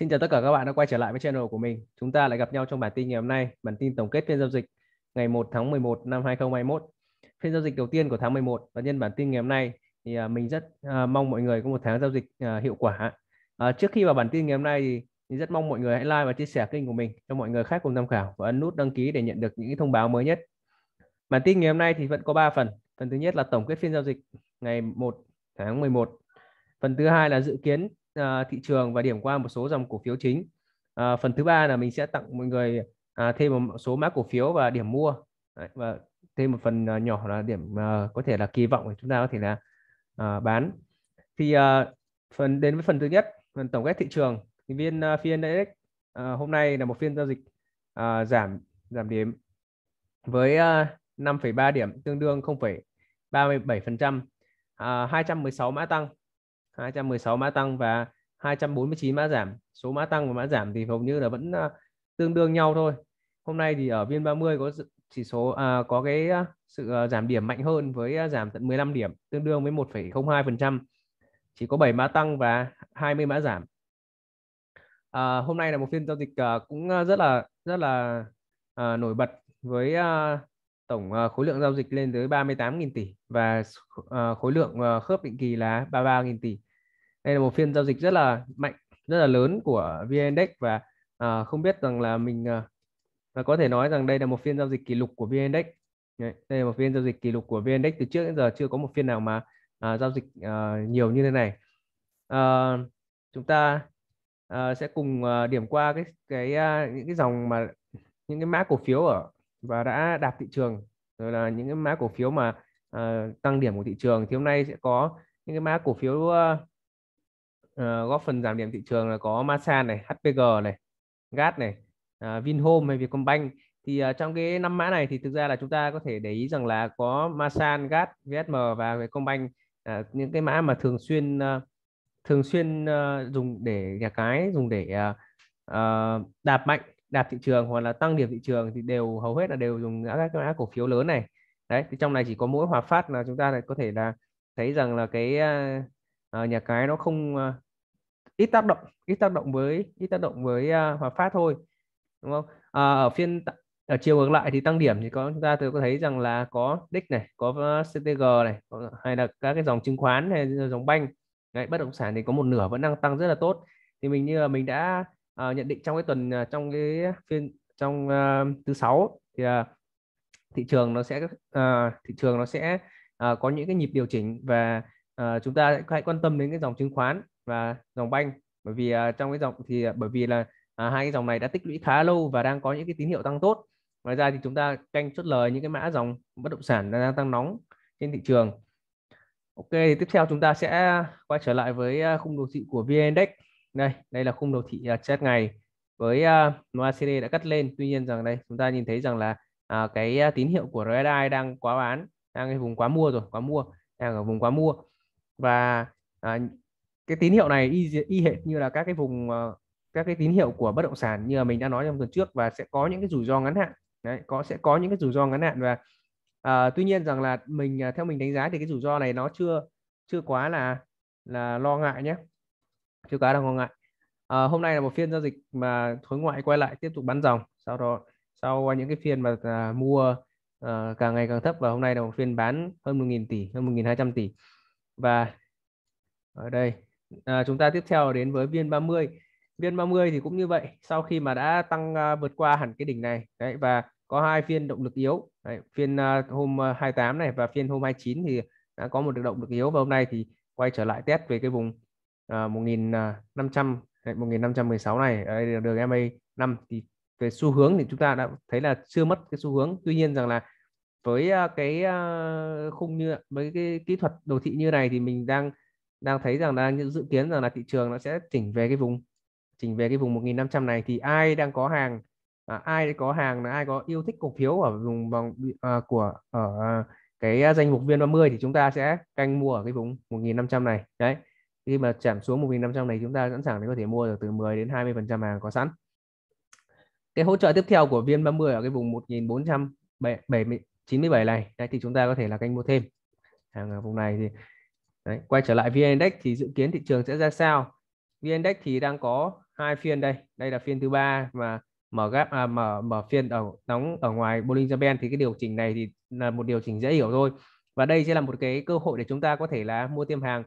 Xin chào tất cả các bạn đã quay trở lại với channel của mình. Chúng ta lại gặp nhau trong bản tin ngày hôm nay, bản tin tổng kết phiên giao dịch ngày 1 tháng 11 năm 2021. Phiên giao dịch đầu tiên của tháng 11 và nhân bản tin ngày hôm nay thì à, mình rất à, mong mọi người có một tháng giao dịch à, hiệu quả. Trước khi vào bản tin ngày hôm nay thì rất mong mọi người hãy like và chia sẻ kênh của mình cho mọi người khác cùng tham khảo và ấn nút đăng ký để nhận được những thông báo mới nhất. Bản tin ngày hôm nay thì vẫn có 3 phần. Phần thứ nhất là tổng kết phiên giao dịch ngày 1 tháng 11. Phần thứ hai là dự kiến uh, thị trường và điểm qua một số dòng cổ phiếu chính. Uh, phần thứ ba là mình sẽ tặng mọi người uh, thêm một số mã cổ phiếu và điểm mua Đấy, và thêm một phần uh, nhỏ là điểm uh, có thể là kỳ vọng của chúng ta có thể là uh, bán. Thì uh, phần đến với phần thứ nhất, phần tổng kết thị trường. Thì viên uh, phiên uh, hôm nay là một phiên giao dịch uh, giảm giảm điểm với uh, 5,3 điểm tương đương 0,37%, uh, 216 mã tăng 216 mã tăng và 249 mã giảm số mã tăng và mã giảm thì hầu như là vẫn à, tương đương nhau thôi hôm nay thì ở viên 30 có chỉ số à, có cái à, sự à, giảm điểm mạnh hơn với giảm tận 15 điểm tương đương với 1,02% chỉ có 7 mã tăng và 20 mã giảm à, hôm nay là một phiên giao dịch à, cũng rất là rất là à, nổi bật với à, tổng ờ, khối lượng giao dịch lên tới 38.000 tỷ và ờ, khối lượng ờ, khớp định kỳ là 33.000 tỷ. Đây là một phiên giao dịch rất là mạnh, rất là lớn của VN và không biết rằng là mình và có thể nói rằng đây là một phiên giao dịch kỷ lục của VN Đây là một phiên giao dịch kỷ lục của VN từ trước đến giờ chưa có một phiên nào mà giao dịch nhiều như thế này. Chúng ta sẽ cùng điểm qua cái cái những cái dòng mà những cái mã cổ phiếu ở và đã đạp thị trường rồi là những cái mã cổ phiếu mà uh, tăng điểm của thị trường thì hôm nay sẽ có những cái mã cổ phiếu uh, uh, góp phần giảm điểm thị trường là có Masan này, HPG này, GAT này, uh, Vinhome hay Vietcombank thì uh, trong cái năm mã này thì thực ra là chúng ta có thể để ý rằng là có Masan, GAT, VSM và Vietcombank uh, những cái mã mà thường xuyên uh, thường xuyên uh, dùng để nhà cái dùng để uh, uh, đạp mạnh đạt thị trường hoặc là tăng điểm thị trường thì đều hầu hết là đều dùng các mã cổ phiếu lớn này đấy thì trong này chỉ có mỗi hòa phát là chúng ta lại có thể là thấy rằng là cái uh, nhà cái nó không uh, ít tác động ít tác động với ít tác động với uh, hòa phát thôi đúng không à, ở phiên ở chiều ngược lại thì tăng điểm thì có chúng ta tôi có thấy rằng là có đích này có ctg này hay là các cái dòng chứng khoán hay dòng banh Đấy, bất động sản thì có một nửa vẫn đang tăng rất là tốt thì mình như là mình đã uh, nhận định trong cái tuần ờ, trong cái phiên trong uh, thứ sáu thì uh, thị trường nó sẽ uh, thị trường nó sẽ uh, có những cái nhịp điều chỉnh và uh, chúng ta hãy quan tâm đến cái dòng chứng khoán và dòng banh bởi vì uh, trong cái dòng thì uh, bởi vì là uh, hai cái dòng này đã tích lũy khá lâu và đang có những cái tín hiệu tăng tốt ngoài ra thì chúng ta canh chốt lời những cái mã dòng bất động sản đang tăng nóng trên thị trường Ok, tiếp theo chúng ta sẽ quay trở lại với khung đồ thị của VN Index đây đây là khung đồ thị uh, à, chết ngày với uh, à, MACD đã cắt lên tuy nhiên rằng đây chúng ta nhìn thấy rằng là uh, cái tín hiệu của RSI đang quá bán đang ở vùng quá mua rồi quá mua đang ở vùng quá mua và uh, cái tín hiệu này y, y hệt như là các cái vùng uh, các cái tín hiệu của bất động sản như là mình đã nói trong tuần trước và sẽ có những cái rủi ro ngắn hạn đấy có sẽ có những cái rủi ro ngắn hạn và uh, tuy nhiên rằng là mình theo mình đánh giá thì cái rủi ro này nó chưa chưa quá là là lo ngại nhé siêu cá đang đồng ngại à, hôm nay là một phiên giao dịch mà khối ngoại quay lại tiếp tục bán dòng sau đó sau những cái phiên mà à, mua à, càng ngày càng thấp và hôm nay là một phiên bán hơn 1.000 tỷ hơn 1.200 tỷ và ở đây à, chúng ta tiếp theo đến với viên 30 viên 30 thì cũng như vậy sau khi mà đã tăng à, vượt qua hẳn cái đỉnh này đấy và có hai phiên động lực yếu đấy, phiên à, hôm 28 à, này và phiên hôm 29 thì đã có một được động lực yếu và hôm nay thì quay trở lại test về cái vùng uh, 1500 1516 này ở đây đường MA 5 thì về xu hướng thì chúng ta đã thấy là chưa mất cái xu hướng tuy nhiên rằng là với à, cái à, khung như với cái kỹ thuật đồ thị như này thì mình đang đang thấy rằng đang dự kiến rằng là thị trường nó sẽ chỉnh về cái vùng chỉnh về cái vùng 1500 này thì ai đang có hàng à, ai có hàng là ai có yêu thích cổ phiếu ở vùng vòng à, của ở à, cái danh mục viên 30 thì chúng ta sẽ canh mua ở cái vùng 1500 này đấy khi mà giảm xuống 1.500 này chúng ta sẵn sàng để có thể mua được từ 10 đến 20 phần trăm hàng có sẵn cái hỗ trợ tiếp theo của viên 30 ở cái vùng 1497 này đấy, thì chúng ta có thể là canh mua thêm hàng ở vùng này thì đấy, quay trở lại VN Index thì dự kiến thị trường sẽ ra sao VN Index thì đang có hai phiên đây đây là phiên thứ ba mà mở gap à, mở mở phiên ở đóng ở ngoài Bollinger Band thì cái điều chỉnh này thì là một điều chỉnh dễ hiểu thôi và đây sẽ là một cái cơ hội để chúng ta có thể là mua thêm hàng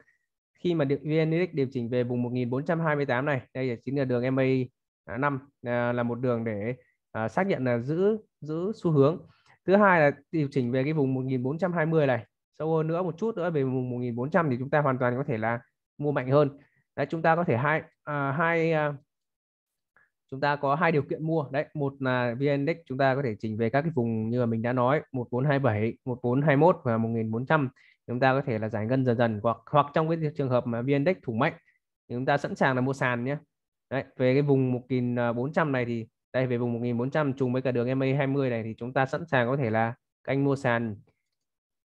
khi mà VN Index điều chỉnh về vùng 1428 này đây chính là đường MA 5 à, là một đường để à, xác nhận là giữ giữ xu hướng thứ hai là điều chỉnh về cái vùng 1420 này sâu hơn nữa một chút nữa về vùng 1400 thì chúng ta hoàn toàn có thể là mua mạnh hơn đấy chúng ta có thể hai à, hai à, chúng ta có hai điều kiện mua đấy một là vn index chúng ta có thể chỉnh về các cái vùng như là mình đã nói 1427 1421 và 1400 chúng ta có thể là giải ngân dần dần hoặc hoặc trong cái trường hợp mà vn index thủ mạnh thì chúng ta sẵn sàng là mua sàn nhé Đấy, về cái vùng 1400 à, này thì đây về vùng 1400 trùng với cả đường MA 20 này thì chúng ta sẵn sàng có thể là canh mua sàn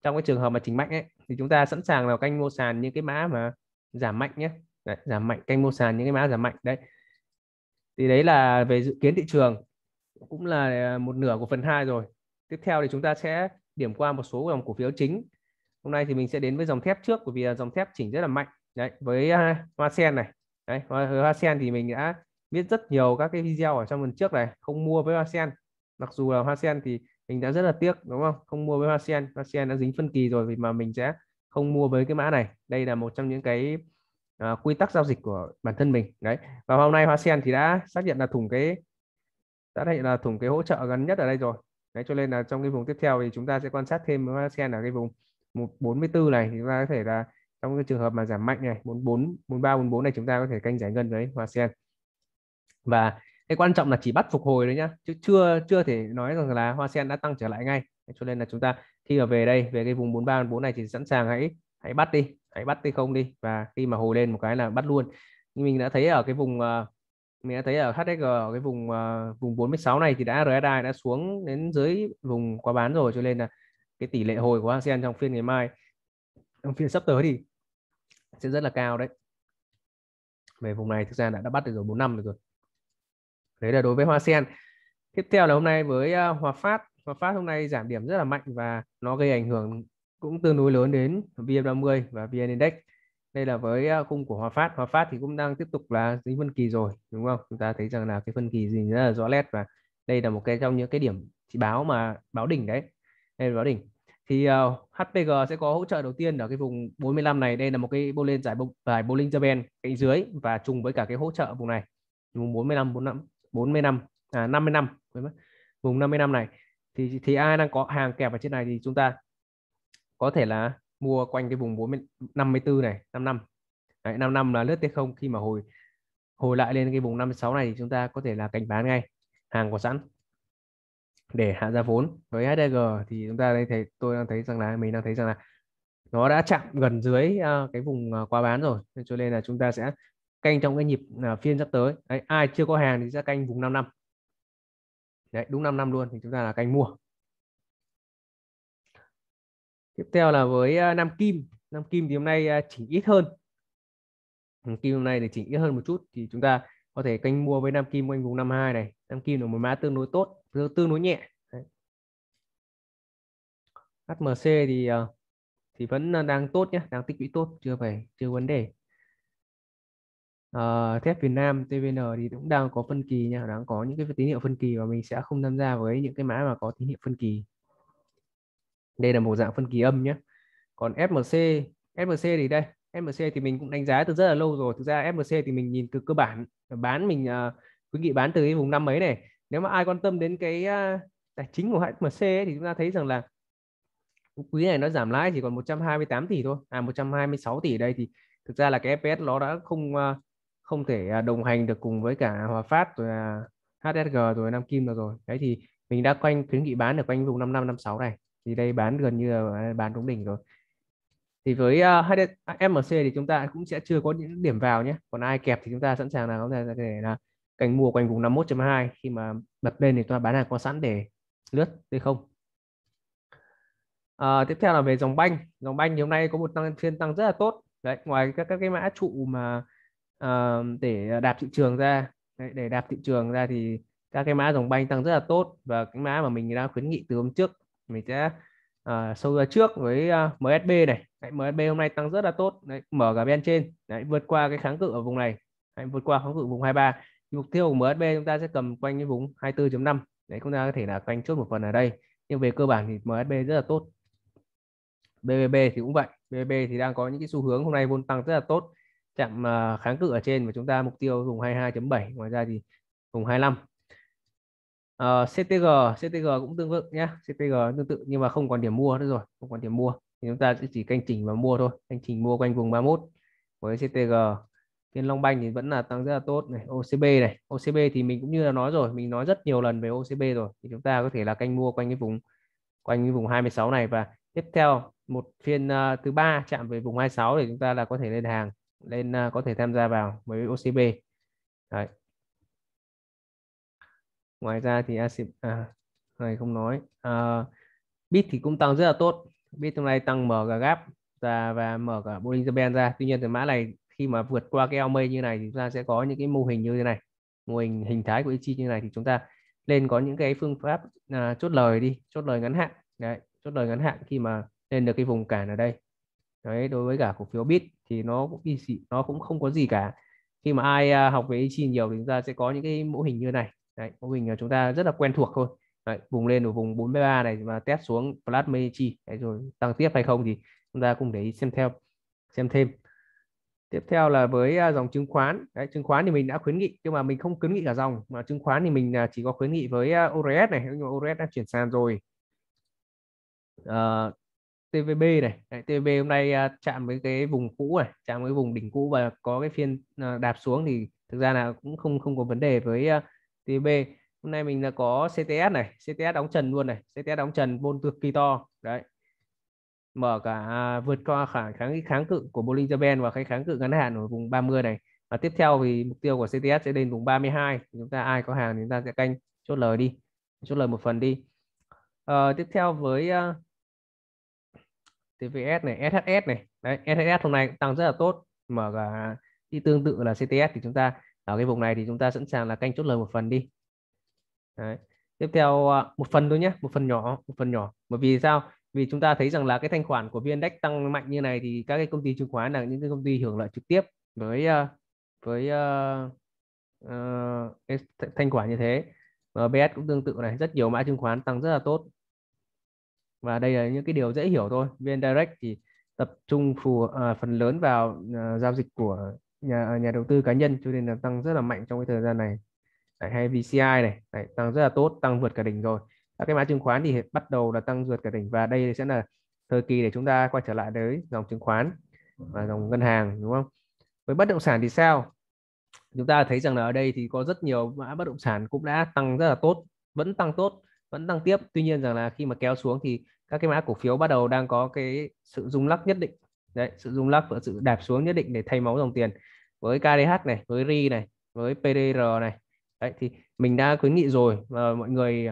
trong cái trường hợp mà chỉnh mạnh ấy thì chúng ta sẵn sàng là canh mua sàn những cái mã mà giảm mạnh nhé đấy, giảm mạnh canh mua sàn những cái mã giảm mạnh đấy thì đấy là về dự kiến thị trường cũng là à, một nửa của phần 2 rồi tiếp theo thì chúng ta sẽ điểm qua một số dòng cổ phiếu chính hôm nay thì mình sẽ đến với dòng thép trước bởi vì dòng thép chỉnh rất là mạnh đấy với uh, hoa sen này đấy hoa, hoa sen thì mình đã biết rất nhiều các cái video ở trong lần trước này không mua với hoa sen mặc dù là hoa sen thì mình đã rất là tiếc đúng không không mua với hoa sen hoa sen đã dính phân kỳ rồi vì mà mình sẽ không mua với cái mã này đây là một trong những cái uh, quy tắc giao dịch của bản thân mình đấy và hôm nay hoa sen thì đã xác nhận là thủng cái đã hiện là thủng cái hỗ trợ gần nhất ở đây rồi đấy cho nên là trong cái vùng tiếp theo thì chúng ta sẽ quan sát thêm hoa sen ở cái vùng 144 này chúng ta có thể là trong cái trường hợp mà giảm mạnh này 44 43 44 này chúng ta có thể canh giải ngân với Hoa Sen và cái quan trọng là chỉ bắt phục hồi đấy nhá chứ chưa chưa thể nói rằng là Hoa Sen đã tăng trở lại ngay cho nên là chúng ta khi mà về đây về cái vùng 43 44 này thì sẵn sàng hãy hãy bắt đi hãy bắt đi không đi và khi mà hồi lên một cái là bắt luôn nhưng mình đã thấy ở cái vùng ờ, mình đã thấy ở HSG ở cái vùng ờ, vùng 46 này thì đã RSI e đã xuống đến dưới vùng quá bán rồi cho nên là cái tỷ lệ hồi của hang Seng trong phiên ngày mai trong phiên sắp tới thì sẽ rất là cao đấy về vùng này thực ra đã, đã bắt được rồi 4 năm được rồi đấy là đối với hoa sen tiếp theo là hôm nay với à, hòa phát hòa phát hôm nay giảm điểm rất là mạnh và nó gây ảnh hưởng cũng tương đối lớn đến vn30 và vn index đây là với à, khung của hòa phát hòa phát thì cũng đang tiếp tục là dính phân kỳ rồi đúng không chúng ta thấy rằng là cái phân kỳ gì rất là rõ nét và đây là một cái trong những cái điểm chỉ báo mà báo đỉnh đấy đỉnh thì uh, ờ, HPG sẽ có hỗ trợ đầu tiên ở cái vùng 45 này đây là một cái bowling giải bông giải bowling Japan cánh dưới và trùng với cả cái hỗ trợ vùng này vùng 45 45 45 à năm vùng năm này thì thì ai đang có hàng kẹp ở trên này thì chúng ta có thể là mua quanh cái vùng 40 54 này 55 Đấy, 55 là lướt t không khi mà hồi hồi lại lên cái vùng 56 này thì chúng ta có thể là cảnh bán ngay hàng có sẵn để hạ giá vốn với HDG thì chúng ta đây thấy tôi đang thấy rằng là mình đang thấy rằng là nó đã chạm gần dưới uh, cái vùng uh, quá bán rồi cho nên là chúng ta sẽ canh trong cái nhịp uh, phiên sắp tới Đấy, ai chưa có hàng thì sẽ canh vùng 5 năm Đấy, đúng 5 năm luôn thì chúng ta là canh mua tiếp theo là với uh, Nam Kim Nam Kim thì hôm nay uh, chỉnh ít hơn Nam Kim hôm nay để chỉnh ít hơn một chút thì chúng ta có thể canh mua với Nam Kim quanh vùng 52 này Nam Kim là một mã tương đối tốt tương đối nhẹ Đấy. HMC thì ờ, thì vẫn đang tốt nhé đang tích lũy tốt chưa phải chưa vấn đề à, thép Việt Nam TVN thì cũng đang có phân kỳ nha đang có những cái tín hiệu phân kỳ và mình sẽ không tham gia với những cái mã mà có tín hiệu phân kỳ đây là một dạng phân kỳ âm nhé còn FMC FMC thì đây FMC thì mình cũng đánh giá từ rất là lâu rồi thực ra FMC thì mình nhìn từ cơ bản bán mình uh, khuyến nghị bán từ cái vùng năm mấy này nếu mà ai quan tâm đến cái à, tài chính của HMC ấy, thì chúng ta thấy rằng là quý này nó giảm lãi chỉ còn 128 tỷ thôi à 126 tỷ đây thì thực ra là cái FPS nó đã không à, không thể à, đồng hành được cùng với cả Hòa Phát rồi HSG rồi Nam Kim rồi rồi đấy thì mình đã quanh khuyến nghị bán ở quanh vùng 5556 này thì đây bán gần như là bán đúng đỉnh rồi thì với HMC thì chúng ta cũng sẽ chưa có những điểm vào nhé còn ai kẹp thì chúng ta sẵn sàng là có thể là cành mua quanh vùng 51.2 khi mà bật lên thì tôi bán hàng có sẵn để lướt hay không à, tiếp theo là về dòng banh dòng banh thì hôm nay có một tăng phiên tăng rất là tốt đấy ngoài các các cái mã trụ mà uh, để đạp thị trường ra đấy, để đạp thị trường ra thì các cái mã dòng banh tăng rất là tốt và cái mã mà mình đã khuyến nghị từ hôm trước mình sẽ uh, à, sâu ra trước với uh, à, MSB này đấy, MSB hôm nay tăng rất là tốt đấy, mở cả bên trên đấy, vượt qua cái kháng cự ở vùng này đấy, vượt qua kháng cự vùng 23 mục tiêu của MSB chúng ta sẽ cầm quanh cái vùng 24.5 đấy chúng ta có thể là quanh chốt một phần ở đây nhưng về cơ bản thì MSB rất là tốt BBB thì cũng vậy BBB thì đang có những cái xu hướng hôm nay vôn tăng rất là tốt chạm à, kháng cự ở trên và chúng ta mục tiêu vùng 22.7 ngoài ra thì vùng 25 Uh, CTG CTG cũng tương tự nhé CTG tương tự nhưng mà không còn điểm mua nữa rồi không còn điểm mua thì chúng ta sẽ chỉ canh chỉnh và mua thôi canh chỉnh mua quanh vùng 31 với CTG Tiên Long Banh thì vẫn là tăng rất là tốt này OCB này OCB thì mình cũng như là nói rồi mình nói rất nhiều lần về OCB rồi thì chúng ta có thể là canh mua quanh cái vùng quanh cái vùng 26 này và tiếp theo một phiên uh, thứ ba chạm về vùng 26 thì chúng ta là có thể lên hàng lên uh, có thể tham gia vào với OCB Đấy. ngoài ra thì ACB à, này không nói uh, bit thì cũng tăng rất là tốt bit hôm nay tăng mở cả gap ra và mở cả Bollinger Band ra tuy nhiên thì mã này khi mà vượt qua cái ao mây như này thì chúng ta sẽ có những cái mô hình như thế này mô hình hình thái của EC như này thì chúng ta nên có những cái phương pháp à, chốt lời đi chốt lời ngắn hạn đấy chốt lời ngắn hạn khi mà lên được cái vùng cản ở đây đấy đối với cả cổ phiếu bit thì nó cũng nó cũng không có gì cả khi mà ai à, học về EC nhiều thì chúng ta sẽ có những cái mô hình như này đấy mô hình là chúng ta rất là quen thuộc thôi đấy, vùng lên ở vùng 43 này và test xuống plasma chi rồi tăng tiếp hay không thì chúng ta cùng để ý xem theo xem thêm tiếp theo là với à, dòng chứng khoán Đấy, chứng khoán thì mình đã khuyến nghị nhưng mà mình không khuyến nghị cả dòng mà chứng khoán thì mình à, chỉ có khuyến nghị với à, ORS này nhưng mà ORS đã chuyển sàn rồi uh, ờ, TVB này Đấy, TVB hôm nay chạm với cái vùng cũ này chạm với vùng đỉnh cũ và có cái phiên đạp xuống thì thực ra là cũng không không có vấn đề với uh, TVB hôm nay mình là có CTS này CTS đóng trần luôn này CTS đóng trần vôn cực kỳ to đấy mở cả à, vượt qua khả kháng kháng cự của Bollinger Band và cái kháng cự ngắn hạn ở vùng 30 này và tiếp theo thì mục tiêu của CTS sẽ lên vùng 32 chúng ta ai có hàng thì chúng ta sẽ canh chốt lời đi chốt lời một phần đi à, tiếp theo với uh, à, TVS này SHS này đấy SHS hôm nay tăng rất là tốt mở cả à, đi tương tự là CTS thì chúng ta ở cái vùng này thì chúng ta sẵn sàng là canh chốt lời một phần đi đấy. tiếp theo uh, một phần thôi nhé một phần nhỏ một phần nhỏ bởi vì sao vì chúng ta thấy rằng là cái thanh khoản của VN-Index tăng mạnh như này thì các cái công ty chứng khoán là những cái công ty hưởng lợi trực tiếp với ờ, với uh, uh, cái thanh khoản như thế BS cũng tương tự này rất nhiều mã chứng khoán tăng rất là tốt và đây là những cái điều dễ hiểu thôi VN Direct thì tập trung phù uh, phần lớn vào uh, giao dịch của nhà nhà đầu tư cá nhân cho nên là tăng rất là mạnh trong cái thời gian này lại hay VCI này lại tăng rất là tốt tăng vượt cả đỉnh rồi các cái mã chứng khoán thì bắt đầu là tăng ruột cả đỉnh và đây sẽ là thời kỳ để chúng ta quay trở lại tới dòng chứng khoán và dòng ngân hàng đúng không với bất động sản thì sao chúng ta thấy rằng là ở đây thì có rất nhiều mã bất động sản cũng đã tăng rất là tốt vẫn tăng tốt vẫn tăng tiếp tuy nhiên rằng là khi mà kéo xuống thì các cái mã cổ phiếu bắt đầu đang có cái sự rung lắc nhất định đấy sự rung lắc và sự đạp xuống nhất định để thay máu dòng tiền với KDH này với RI này với PDR này đấy thì mình đã khuyến nghị rồi và mọi người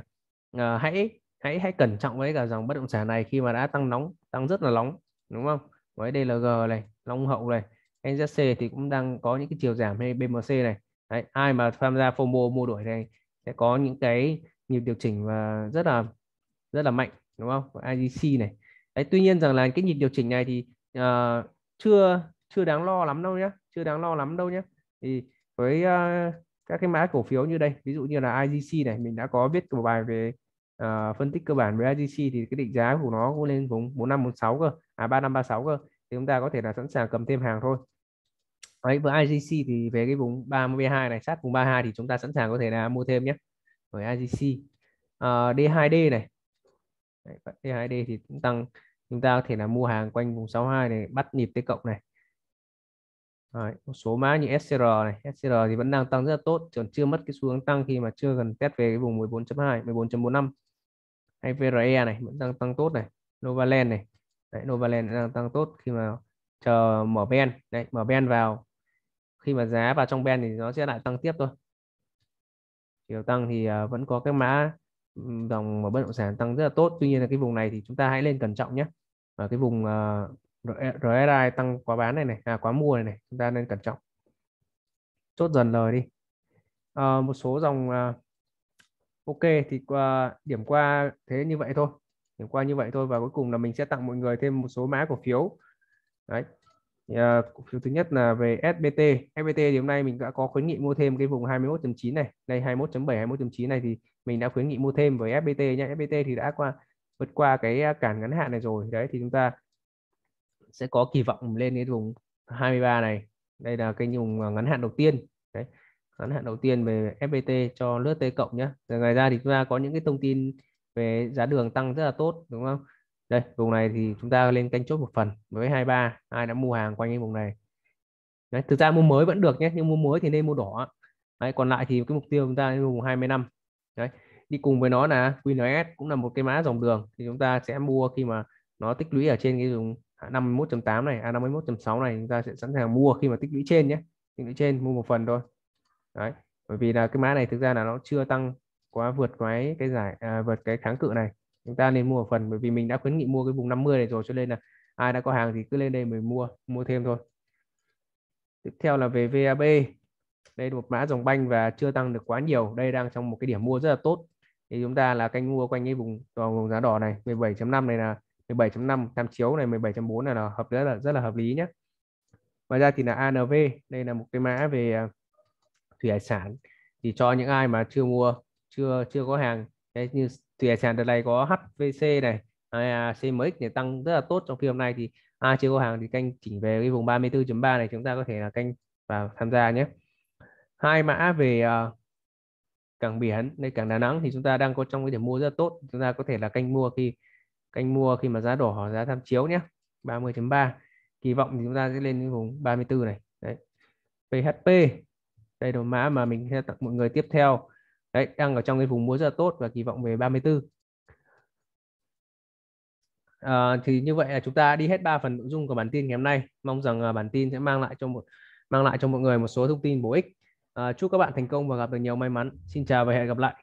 à, hãy hãy hãy cẩn trọng với cả dòng bất động sản này khi mà đã tăng nóng tăng rất là nóng đúng không với DLG này Long Hậu này NZC thì cũng đang có những cái chiều giảm hay BMC này Đấy, ai mà tham gia FOMO mua đuổi này sẽ có những cái nhịp điều chỉnh và rất là rất là mạnh đúng không IGC này Đấy, tuy nhiên rằng là cái nhịp điều chỉnh này thì uh, chưa chưa đáng lo lắm đâu nhé chưa đáng lo lắm đâu nhé thì với uh, các cái mã cổ phiếu như đây ví dụ như là IGC này mình đã có viết một bài về uh, phân tích cơ bản về IGC thì cái định giá của nó cũng lên vùng 4546 cơ à 3536 cơ thì chúng ta có thể là sẵn sàng cầm thêm hàng thôi Đấy, với IGC thì về cái vùng 32 này sát vùng 32 thì chúng ta sẵn sàng có thể là mua thêm nhé với IGC uh, ờ, D2D này Đấy, D2D thì cũng tăng chúng ta có thể là mua hàng quanh vùng 62 này bắt nhịp tới cộng này Đấy, một số mã như SCR này SCR thì vẫn đang tăng rất là tốt còn chưa mất cái xu hướng tăng khi mà chưa gần test về cái vùng 14.2 14.45 hay VRE này vẫn đang tăng tốt này Novaland này đấy, Novaland đang tăng tốt khi mà chờ mở ben đấy mở ben vào khi mà giá vào trong ben thì nó sẽ lại tăng tiếp thôi chiều tăng thì à, vẫn có cái mã dòng mà bất động sản tăng rất là tốt tuy nhiên là cái vùng này thì chúng ta hãy lên cẩn trọng nhé ở cái vùng uh, à, RSI e, tăng quá bán này này à quá mua này này chúng ta nên cẩn trọng chốt dần lời đi à, một số dòng uh, ok thì qua điểm qua thế như vậy thôi điểm qua như vậy thôi và cuối cùng là mình sẽ tặng mọi người thêm một số mã cổ phiếu đấy thì, uh, cổ phiếu thứ nhất là về SBT SBT thì hôm nay mình đã có khuyến nghị mua thêm cái vùng 21.9 này đây 21.7 21.9 này thì mình đã khuyến nghị mua thêm với SBT nhé SBT thì đã qua vượt qua cái à, cản ngắn hạn này rồi đấy thì chúng ta sẽ có kỳ vọng lên cái vùng 23 này đây là cái vùng ngắn hạn đầu tiên đấy ngắn hạn đầu tiên về FPT cho lướt T cộng nhé. Rồi ngoài ra thì chúng ta có những cái thông tin về giá đường tăng rất là tốt đúng không? Đây, vùng này thì chúng ta lên canh chốt một phần với 23, ai đã mua hàng quanh cái vùng này. Đấy, thực ra mua mới vẫn được nhé, nhưng mua mới thì nên mua đỏ. Đấy, còn lại thì cái mục tiêu chúng ta lên vùng 25. Đấy, đi cùng với nó là QNS cũng là một cái mã dòng đường thì chúng ta sẽ mua khi mà nó tích lũy ở trên cái vùng 51.8 này, à 51.6 này chúng ta sẽ sẵn sàng mua khi mà tích lũy trên nhé. Tích lũy trên mua một phần thôi đấy bởi vì là cái mã này thực ra là nó chưa tăng quá vượt cái cái giải à, vượt cái kháng cự này chúng ta nên mua ở phần bởi vì mình đã khuyến nghị mua cái vùng 50 này rồi cho nên là ai đã có hàng thì cứ lên đây mình mua mua thêm thôi tiếp theo là về VAB đây là một mã dòng banh và chưa tăng được quá nhiều đây đang trong một cái điểm mua rất là tốt thì chúng ta là canh mua quanh cái vùng vùng giá đỏ này 17.5 này là 17.5 tham chiếu này 17.4 này là hợp rất là rất là hợp lý nhé ngoài ra thì là ANV đây là một cái mã về à, thủy hải sản thì cho những ai mà chưa mua chưa chưa có hàng đấy, như thủy hải sản đợt này có HVC này hay là CMX này tăng rất là tốt trong phiên hôm nay thì ai chưa có hàng thì canh chỉnh về cái vùng 34.3 này chúng ta có thể là canh vào tham gia nhé hai mã về uh, cảng biển đây cảng Đà Nẵng thì chúng ta đang có trong cái điểm mua rất là tốt chúng ta có thể là canh mua khi canh mua khi mà giá đỏ giá tham chiếu nhé 30.3 kỳ vọng thì chúng ta sẽ lên cái vùng 34 này đấy PHP đây là mã mà mình sẽ tặng mọi người tiếp theo đấy đang ở trong cái vùng mua rất là tốt và kỳ vọng về 34 à, thì như vậy là chúng ta đi hết 3 phần nội dung của bản tin ngày hôm nay mong rằng à, bản tin sẽ mang lại cho một mang lại cho mọi người một số thông tin bổ ích à, chúc các bạn thành công và gặp được nhiều may mắn xin chào và hẹn gặp lại